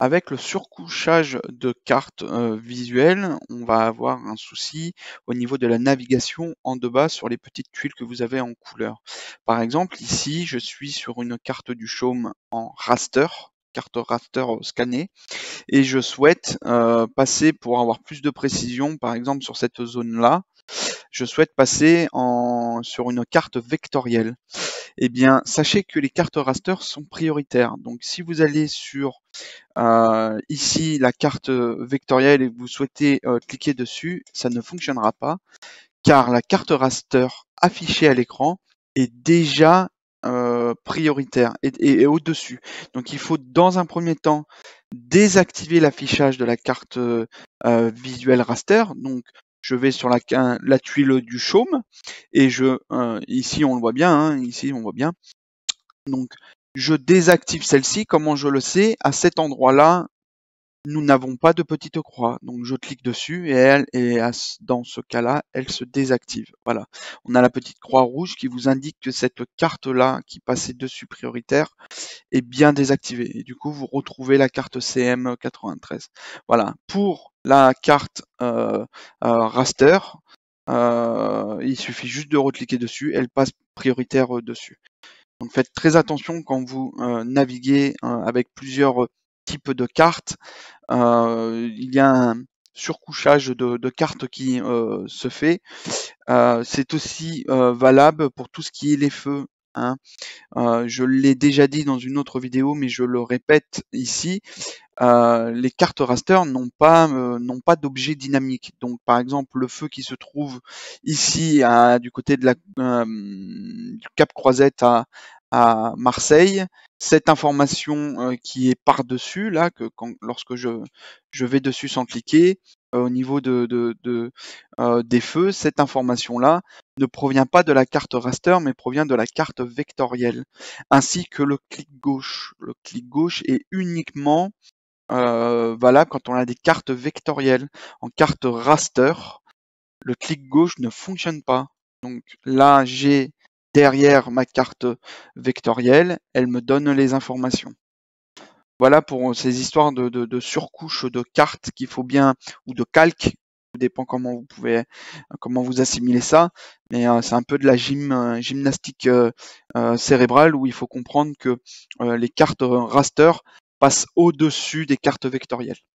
Avec le surcouchage de cartes euh, visuelles, on va avoir un souci au niveau de la navigation en de bas sur les petites tuiles que vous avez en couleur. Par exemple, ici, je suis sur une carte du chaume en raster, carte raster scannée, et je souhaite euh, passer pour avoir plus de précision, par exemple sur cette zone-là, je souhaite passer en, sur une carte vectorielle eh bien, sachez que les cartes raster sont prioritaires. Donc, si vous allez sur euh, ici la carte vectorielle et vous souhaitez euh, cliquer dessus, ça ne fonctionnera pas, car la carte raster affichée à l'écran est déjà euh, prioritaire et, au-dessus. Donc, il faut dans un premier temps désactiver l'affichage de la carte visuelle raster. Donc, je vais sur la, tuile du chaume et je euh, ici on le voit bien, hein, ici on voit bien. Donc je désactive celle-ci, comment je le sais, à cet endroit-là nous n'avons pas de petite croix. Donc je clique dessus et elle est dans ce cas-là, elle se désactive. Voilà. On a la petite croix rouge qui vous indique que cette carte-là qui passait dessus prioritaire est bien désactivée. Et du coup, vous retrouvez la carte CM93. Voilà. Pour la carte euh, euh, raster, euh, il suffit juste de recliquer dessus, elle passe prioritaire dessus. Donc faites très attention quand vous naviguez avec plusieurs type de cartes. Euh, il y a un surcouchage de, cartes qui euh, se fait. Euh, c'est aussi valable pour tout ce qui est les feux hein. je l'ai déjà dit dans une autre vidéo, mais je le répète ici. les cartes raster n'ont pas d'objet dynamique. Donc par exemple le feu qui se trouve ici du côté de du Cap Croisette à Marseille, cette information euh, qui est par-dessus, là, que lorsque je, je vais dessus sans cliquer, euh, au niveau de, de, euh, des feux, cette information-là ne provient pas de la carte raster, mais provient de la carte vectorielle, ainsi que le clic gauche. Le clic gauche est uniquement valable quand on a des cartes vectorielles. En carte raster, le clic gauche ne fonctionne pas. Donc là, j'ai derrière ma carte vectorielle, elle me donne les informations. Voilà pour ces histoires de, de, de surcouches de cartes qu'il faut bien, ou de calques, dépend comment vous pouvez, comment vous assimilez ça, mais euh, c'est un peu de la gym, euh, gymnastique euh, cérébrale où il faut comprendre que les cartes raster passent au-dessus des cartes vectorielles.